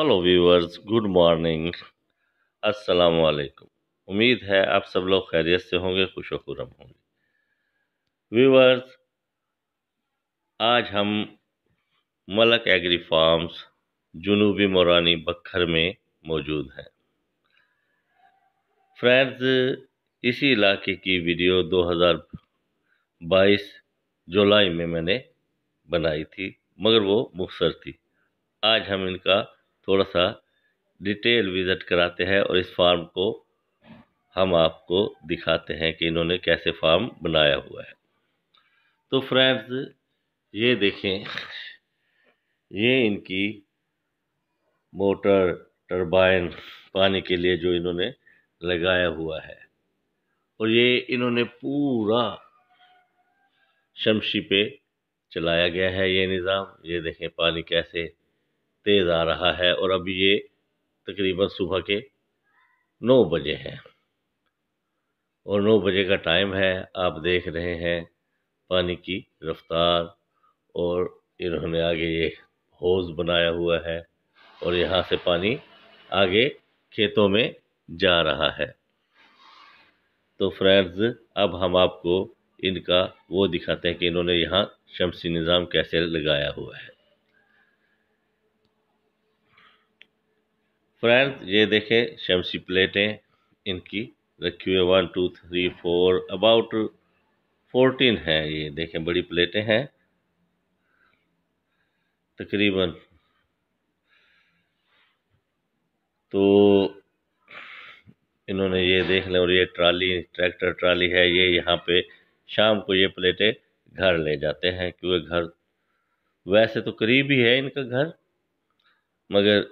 hello viewers good morning अस्सलाम वालेकुम उम्मीद है आप सब लोग खैरियत से होंगे खुश खुरम होंगे व्यूअर्स आज हम मलक एग्री फार्म्स जुनूबी मोरानी बखर में मौजूद हैं फ्रेंड्स इसी इलाके की वीडियो 2022 जुलाई में मैंने बनाई थी मगर वो मुखसर थी आज हम इनका थोड़ा सा डिटेल विज़िट कराते हैं और इस फार्म को हम आपको दिखाते हैं कि इन्होंने कैसे फार्म बनाया हुआ है तो फ्रेंड्स ये देखें ये इनकी मोटर टरबाइन पानी के लिए जो इन्होंने लगाया हुआ है और ये इन्होंने पूरा शमशी पे चलाया गया है ये निज़ाम ये देखें पानी कैसे तेज़ आ रहा है और अब ये तकरीबन सुबह के नौ बजे हैं और नौ बजे का टाइम है आप देख रहे हैं पानी की रफ्तार और इन्होंने आगे ये हौज बनाया हुआ है और यहाँ से पानी आगे खेतों में जा रहा है तो फ्रेंड्स अब हम आपको इनका वो दिखाते हैं कि इन्होंने यहाँ शमसी निज़ाम कैसे लगाया हुआ है फ्रेंड ये देखें शमसी प्लेटें इनकी रखी हुई है one two three four about fourteen है ये देखें बड़ी प्लेटें हैं तकरीबन तो इन्होंने ये देख लें और ये ट्राली ट्रैक्टर ट्राली है ये यहाँ पे शाम को ये प्लेटें घर ले जाते हैं क्योंकि घर वैसे तो करीब ही है इनका घर मगर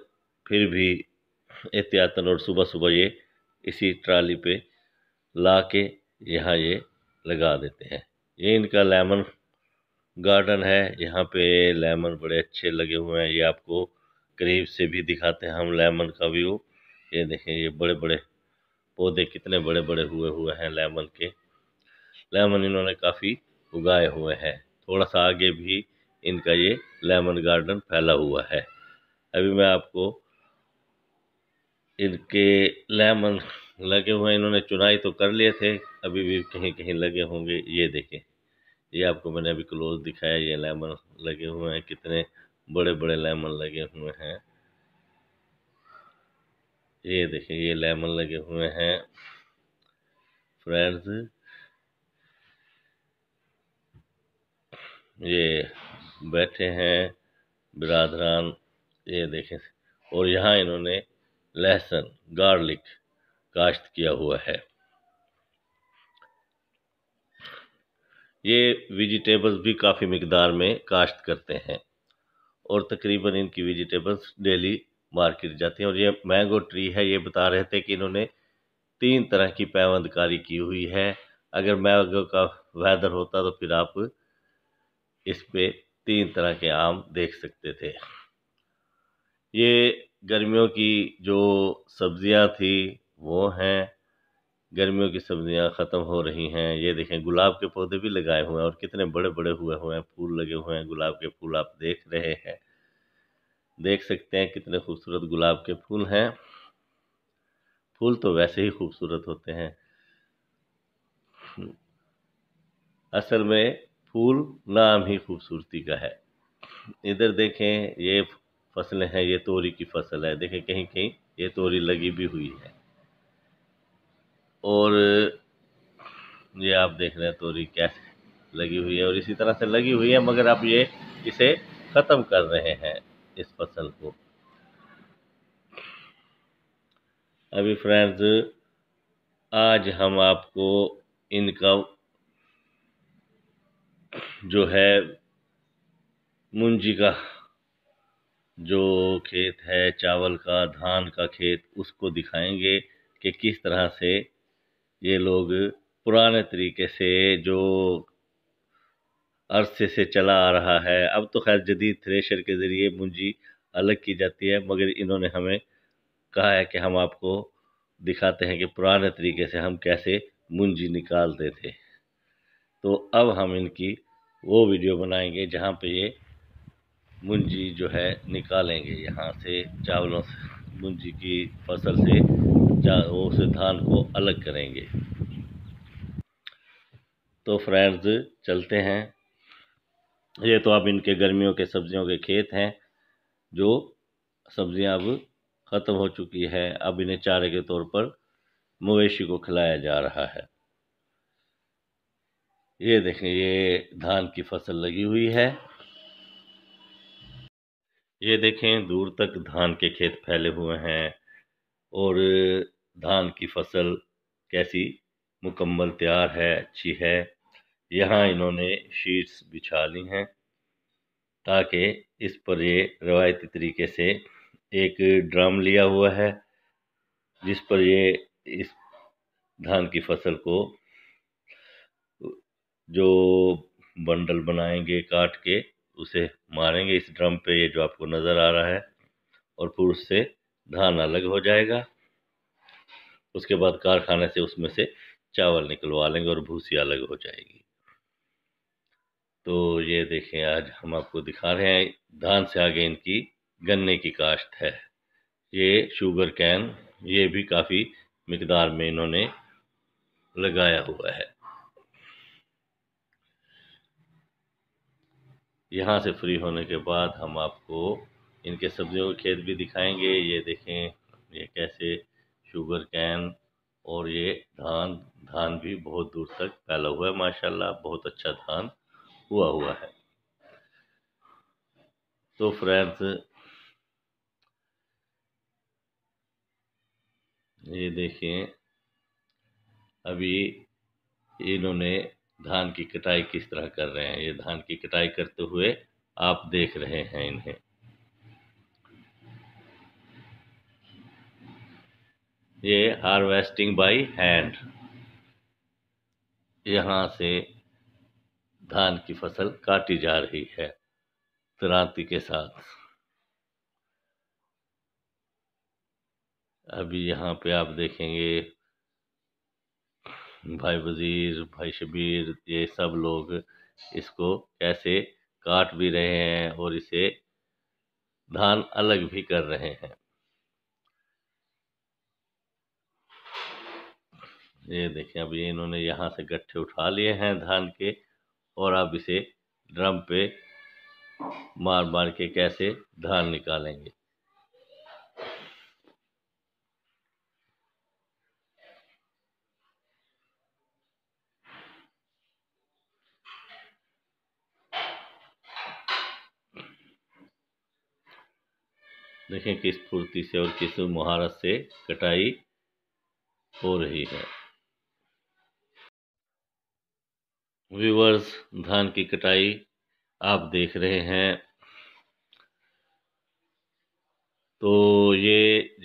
फिर भी एहतियातन और सुबह सुबह ये इसी ट्राली पे ला के यहाँ ये लगा देते हैं ये इनका लेमन गार्डन है यहाँ पे लेमन बड़े अच्छे लगे हुए हैं ये आपको करीब से भी दिखाते हैं हम लेमन का व्यू ये देखें ये बड़े बड़े पौधे कितने बड़े बड़े हुए हुए हैं लेमन के लेमन इन्होंने काफ़ी उगाए हुए हैं थोड़ा सा आगे भी इनका ये लेमन गार्डन फैला हुआ है अभी मैं आपको इनके लेमन लगे हुए हैं इन्होंने चुनाई तो कर लिए थे अभी भी कहीं कहीं लगे होंगे ये देखें ये आपको मैंने अभी क्लोज दिखाया ये लेमन लगे हुए हैं कितने बड़े बड़े लेमन लगे हुए हैं ये देखें ये लेमन लगे हुए हैं फ्रेंड्स ये बैठे हैं बिरादरान ये देखें और यहाँ इन्होंने लहसुन गार्लिक काश्त किया हुआ है ये वेजिटेबल्स भी काफ़ी मकदार में काश्त करते हैं और तकरीबन इनकी वेजिटेबल्स डेली मार्केट जाती हैं और ये मैंगो ट्री है ये बता रहे थे कि इन्होंने तीन तरह की पैबंदकारी की हुई है अगर मैंगो का वेदर होता तो फिर आप इस पे तीन तरह के आम देख सकते थे ये गर्मियों की जो सब्ज़ियाँ थी वो हैं गर्मियों की सब्ज़ियाँ ख़त्म हो रही हैं ये देखें गुलाब के पौधे भी लगाए हुए हैं और कितने बड़े बड़े हुए हुए हैं फूल लगे हुए हैं गुलाब के फूल आप देख रहे हैं देख सकते हैं कितने खूबसूरत गुलाब के फूल हैं फूल तो वैसे ही खूबसूरत होते हैं असल में फूल नाम ही खूबसूरती का है इधर देखें ये फसलें हैं ये तोरी की फसल है देखें कहीं कहीं ये तोरी लगी भी हुई है और ये आप देख रहे हैं तोरी कैसे लगी हुई है और इसी तरह से लगी हुई है मगर आप ये इसे ख़त्म कर रहे हैं इस फसल को अभी फ्रेंड्स आज हम आपको इनका जो है मुंजी का जो खेत है चावल का धान का खेत उसको दिखाएंगे कि किस तरह से ये लोग पुराने तरीके से जो अरसे से चला आ रहा है अब तो खैर जदीद थ्रेशर के ज़रिए मुंजी अलग की जाती है मगर इन्होंने हमें कहा है कि हम आपको दिखाते हैं कि पुराने तरीके से हम कैसे मुंजी निकालते थे तो अब हम इनकी वो वीडियो बनाएंगे जहाँ पे ये मुंजी जो है निकालेंगे यहाँ से चावलों से मुंजी की फसल से उसे धान को अलग करेंगे तो फ्रेंड्स चलते हैं ये तो अब इनके गर्मियों के सब्जियों के खेत हैं जो सब्जियां अब ख़त्म हो चुकी है अब इन्हें चारे के तौर पर मवेशी को खिलाया जा रहा है ये देखें ये धान की फसल लगी हुई है ये देखें दूर तक धान के खेत फैले हुए हैं और धान की फसल कैसी मुकम्मल तैयार है अच्छी है यहाँ इन्होंने शीट्स बिछा ली हैं ताकि इस पर ये रवायती तरीके से एक ड्रम लिया हुआ है जिस पर ये इस धान की फसल को जो बंडल बनाएंगे काट के उसे मारेंगे इस ड्रम पे ये जो आपको नज़र आ रहा है और फिर उससे धान अलग हो जाएगा उसके बाद कारखाने से उसमें से चावल निकलवा लेंगे और भूसी अलग हो जाएगी तो ये देखें आज हम आपको दिखा रहे हैं धान से आगे इनकी गन्ने की काश्त है ये शुगर कैन ये भी काफ़ी मकदार में इन्होंने लगाया हुआ है यहाँ से फ्री होने के बाद हम आपको इनके सब्जियों के खेत भी दिखाएंगे ये देखें ये कैसे शुगर कैन और ये धान धान भी बहुत दूर तक फैला हुआ है माशाल्लाह बहुत अच्छा धान हुआ हुआ है तो फ्रेंड्स ये देखें अभी इन्होंने धान की कटाई किस तरह कर रहे हैं ये धान की कटाई करते हुए आप देख रहे हैं इन्हें ये हार्वेस्टिंग बाय हैंड यहाँ से धान की फसल काटी जा रही है क्रांति के साथ अभी यहाँ पे आप देखेंगे भाई वज़ीर भाई शबीर ये सब लोग इसको कैसे काट भी रहे हैं और इसे धान अलग भी कर रहे हैं ये देखें अभी इन्होंने यहाँ से गट्ठे उठा लिए हैं धान के और अब इसे ड्रम पे मार मार के कैसे धान निकालेंगे देखें किस फुर्ती से और किस महारत से कटाई हो रही है व्यूवर्स धान की कटाई आप देख रहे हैं तो ये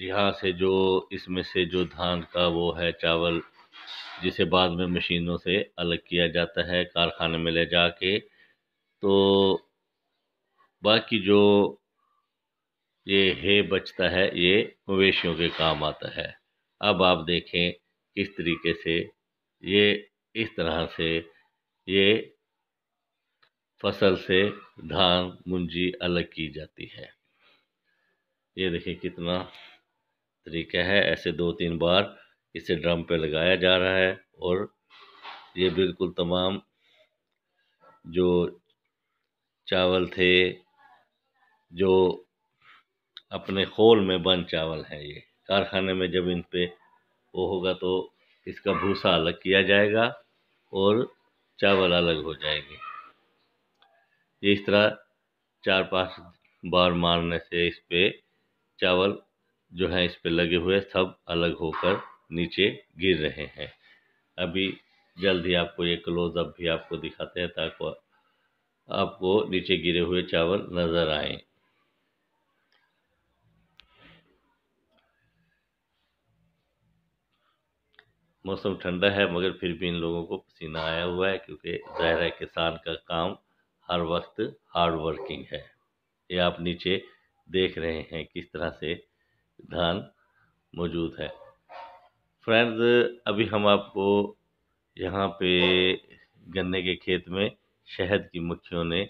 यहाँ से जो इसमें से जो धान का वो है चावल जिसे बाद में मशीनों से अलग किया जाता है कारखाने में ले जाके तो बाकी जो ये हे बचता है ये मवेशियों के काम आता है अब आप देखें किस तरीके से ये इस तरह से ये फसल से धान मुंजी अलग की जाती है ये देखें कितना तरीका है ऐसे दो तीन बार इसे ड्रम पे लगाया जा रहा है और ये बिल्कुल तमाम जो चावल थे जो अपने खोल में बन चावल हैं ये कारखाने में जब इन पर वो होगा तो इसका भूसा अलग किया जाएगा और चावल अलग हो जाएंगे इस तरह चार पांच बार मारने से इस पर चावल जो है इस पर लगे हुए सब अलग होकर नीचे गिर रहे हैं अभी जल्द ही आपको ये क्लोजअप भी आपको दिखाते हैं ताकि आपको नीचे गिरे हुए चावल नज़र आएँ मौसम ठंडा है मगर फिर भी इन लोगों को पसीना आया हुआ है क्योंकि ज़ाहिर है किसान का काम हर वक्त हार्ड वर्किंग है ये आप नीचे देख रहे हैं किस तरह से धान मौजूद है फ्रेंड्स अभी हम आपको यहाँ पे गन्ने के खेत में शहद की मक्खियों ने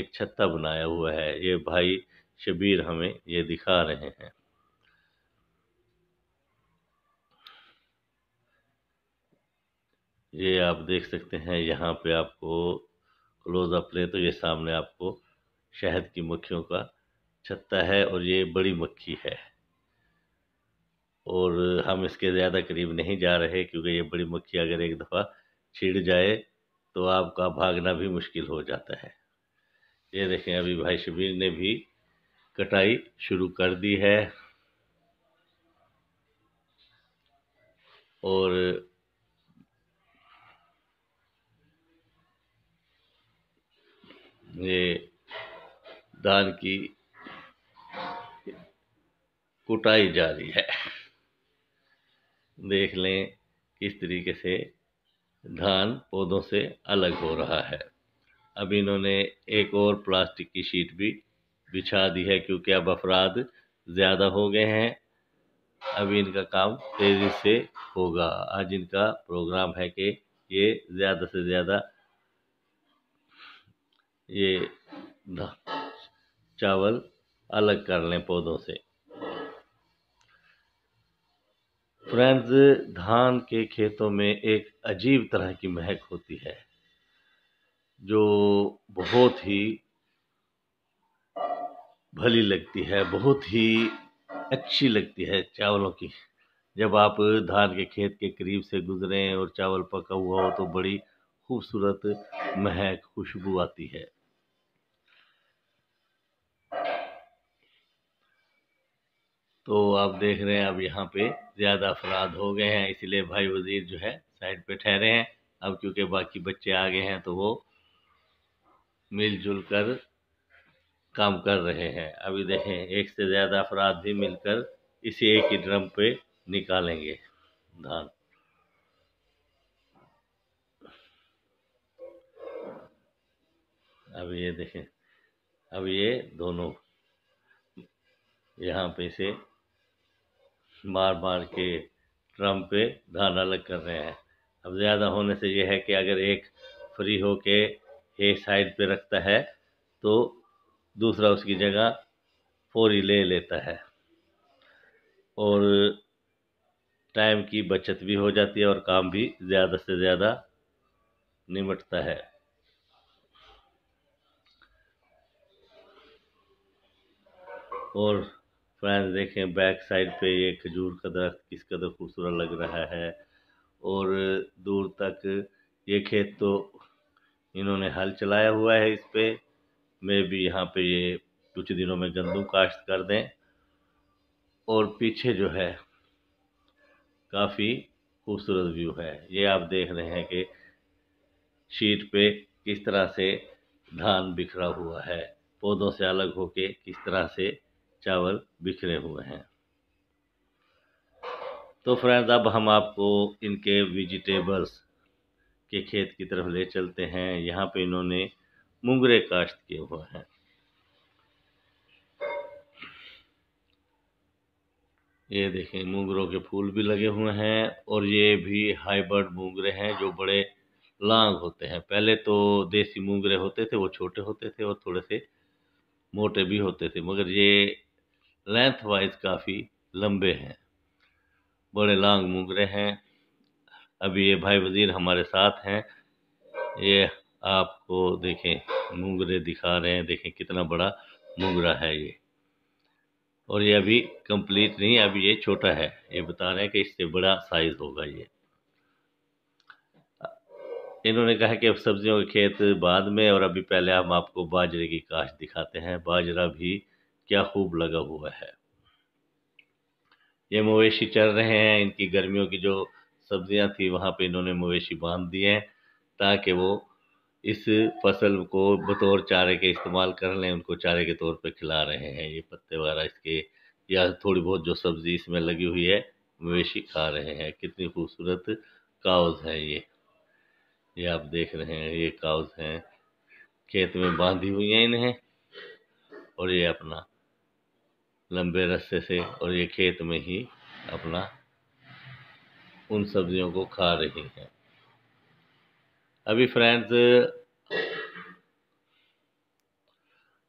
एक छत्ता बनाया हुआ है ये भाई शबीर हमें ये दिखा रहे हैं ये आप देख सकते हैं यहाँ पे आपको क्लोज अप लें तो ये सामने आपको शहद की मक्खियों का छत्ता है और ये बड़ी मक्खी है और हम इसके ज़्यादा करीब नहीं जा रहे क्योंकि ये बड़ी मक्खी अगर एक दफ़ा छिड़ जाए तो आपका भागना भी मुश्किल हो जाता है ये देखें अभी भाई शबीर ने भी कटाई शुरू कर दी है और ये धान की कुटाई जारी है देख लें किस तरीके से धान पौधों से अलग हो रहा है अब इन्होंने एक और प्लास्टिक की शीट भी बिछा दी है क्योंकि अब अफराद ज़्यादा हो गए हैं अब इनका काम तेज़ी से होगा आज इनका प्रोग्राम है कि ये ज़्यादा से ज़्यादा ये चावल अलग कर लें पौधों से फ्रेंड्स धान के खेतों में एक अजीब तरह की महक होती है जो बहुत ही भली लगती है बहुत ही अच्छी लगती है चावलों की जब आप धान के खेत के करीब से गुजरें और चावल पका हुआ हो तो बड़ी खूबसूरत महक खुशबू आती है तो आप देख रहे हैं अब यहाँ पे ज़्यादा अफराद हो गए हैं इसलिए भाई वज़ीर जो है साइड पे ठहरे हैं अब क्योंकि बाकी बच्चे आ गए हैं तो वो मिलजुल कर काम कर रहे हैं अभी देखें एक से ज़्यादा अफराद भी मिलकर इसी एक ही ड्रम पे निकालेंगे धान अब ये देखें अब ये दोनों यहाँ पे से मार मार के ट्रंप पे धान अलग कर रहे हैं अब ज़्यादा होने से यह है कि अगर एक फ्री हो के एक साइड पे रखता है तो दूसरा उसकी जगह फोरी ले लेता है और टाइम की बचत भी हो जाती है और काम भी ज़्यादा से ज़्यादा निमटता है और फ्रेंड्स देखें बैक साइड पे ये खजूर का दरख्त किस कदर तो खूबसूरत लग रहा है और दूर तक ये खेत तो इन्होंने हल चलाया हुआ है इस पर मे भी यहाँ पे ये कुछ दिनों में गंदू काश्त कर दें और पीछे जो है काफ़ी खूबसूरत व्यू है ये आप देख रहे हैं कि शीट पे किस तरह से धान बिखरा हुआ है पौधों से अलग होके किस तरह से चावल बिखरे हुए हैं तो फ्रेंड्स अब हम आपको इनके वेजिटेबल्स के खेत की तरफ ले चलते हैं यहाँ पे इन्होंने मुंगरे काश्त किए हुए हैं ये देखें मूंगरों के फूल भी लगे हुए हैं और ये भी हाइब्रिड मूंगरे हैं जो बड़े लांग होते हैं पहले तो देसी मूंगरे होते थे वो छोटे होते थे और थोड़े से मोटे भी होते थे मगर ये लेंथ वाइज काफ़ी लंबे हैं बड़े लांग मुगरे हैं अभी ये भाई वज़ीर हमारे साथ हैं ये आपको देखें मुंगरे दिखा रहे हैं देखें कितना बड़ा मुंगरा है ये और ये अभी कंप्लीट नहीं अभी ये छोटा है ये बता रहे हैं कि इससे बड़ा साइज़ होगा ये इन्होंने कहा कि सब्जियों के खेत बाद में और अभी पहले हम आपको बाजरे की काश्त दिखाते हैं बाजरा भी क्या खूब लगा हुआ है ये मवेशी चल रहे हैं इनकी गर्मियों की जो सब्जियां थी वहाँ पे इन्होंने मवेशी बांध दिए हैं ताकि वो इस फसल को बतौर चारे के इस्तेमाल कर लें उनको चारे के तौर पे खिला रहे हैं ये पत्ते वगैरह इसके या थोड़ी बहुत जो सब्जी इसमें लगी हुई है मवेशी खा रहे हैं कितनी खूबसूरत काउज है ये ये आप देख रहे हैं ये काउज हैं खेत में बांधी हुई हैं इन्हें और ये अपना लंबे रस्ते से और ये खेत में ही अपना उन सब्जियों को खा रही हैं अभी फ्रेंड्स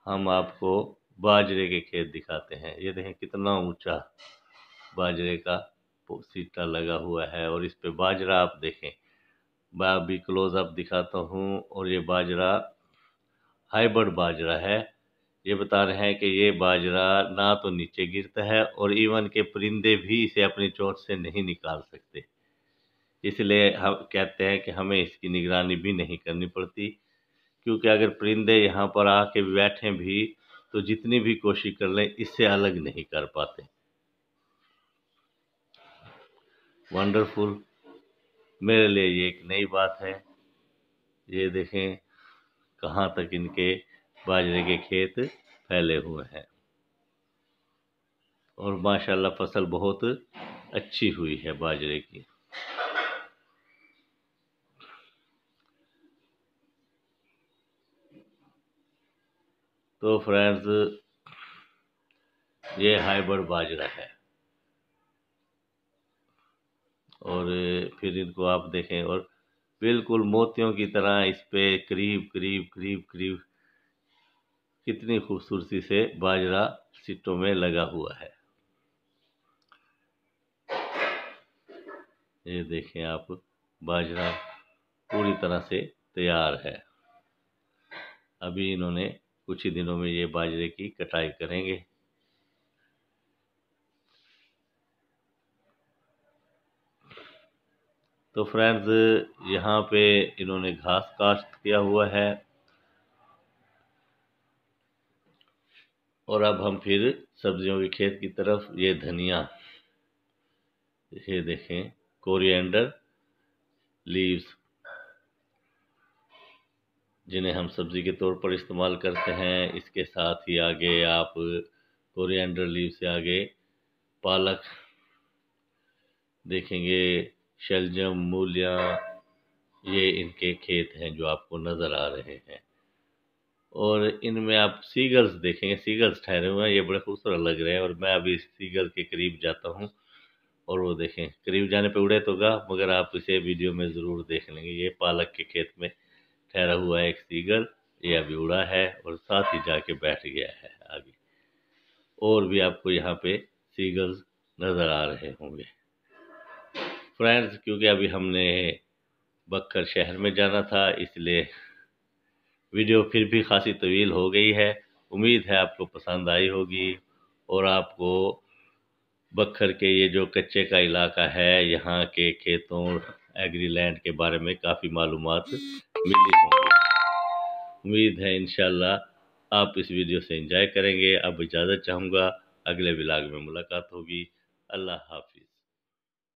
हम आपको बाजरे के खेत दिखाते हैं ये देखें कितना ऊंचा बाजरे का सीटा लगा हुआ है और इस पे बाजरा आप देखें मैं अभी क्लोज अप दिखाता हूँ और ये बाजरा हाइब्रिड बाजरा है ये बता रहे हैं कि ये बाजरा ना तो नीचे गिरता है और इवन के परिंदे भी इसे अपनी चोट से नहीं निकाल सकते इसलिए हम कहते हैं कि हमें इसकी निगरानी भी नहीं करनी पड़ती क्योंकि अगर परिंदे यहाँ पर आके बैठे भी तो जितनी भी कोशिश कर लें इससे अलग नहीं कर पाते वंडरफुल मेरे लिए ये एक नई बात है ये देखें कहाँ तक इनके बाजरे के खेत फैले हुए हैं और माशाल्लाह फसल बहुत अच्छी हुई है बाजरे की तो फ्रेंड्स ये हाइब्रिड बाजरा है और फिर इनको आप देखें और बिल्कुल मोतियों की तरह इस पे करीब करीब करीब करीब कितनी खूबसूरती से बाजरा सीटों में लगा हुआ है ये देखें आप बाजरा पूरी तरह से तैयार है अभी इन्होंने कुछ ही दिनों में ये बाजरे की कटाई करेंगे तो फ्रेंड्स यहाँ पे इन्होंने घास काश्त किया हुआ है और अब हम फिर सब्जियों के खेत की तरफ ये धनिया ये देखें कोरिएंडर लीव्स जिन्हें हम सब्जी के तौर पर इस्तेमाल करते हैं इसके साथ ही आगे आप कोरिएंडर लीव से आगे पालक देखेंगे शलजम मूलियाँ ये इनके खेत हैं जो आपको नज़र आ रहे हैं और इनमें आप सीगल्स देखेंगे सीगल्स ठहरे हुए हैं ये बड़े खूबसूरत लग रहे हैं और मैं अभी सीगल के करीब जाता हूँ और वो देखें करीब जाने पे उड़े तो गा मगर आप इसे वीडियो में ज़रूर देख लेंगे ये पालक के खेत में ठहरा हुआ है एक सीगल ये अभी उड़ा है और साथ ही जाके बैठ गया है आगे और भी आपको यहाँ पे सीगल्स नज़र आ रहे होंगे फ्रेंड्स क्योंकि अभी हमने बक्कर शहर में जाना था इसलिए वीडियो फिर भी खासी तवील हो गई है उम्मीद है आपको पसंद आई होगी और आपको बखर के ये जो कच्चे का इलाका है यहाँ के खेतों एग्रीलैंड के बारे में काफ़ी मालूम मिली होंगी उम्मीद है इन आप इस वीडियो से इंजॉय करेंगे अब इजाज़त चाहूँगा अगले ब्लाग में मुलाकात होगी अल्लाह हाफिज़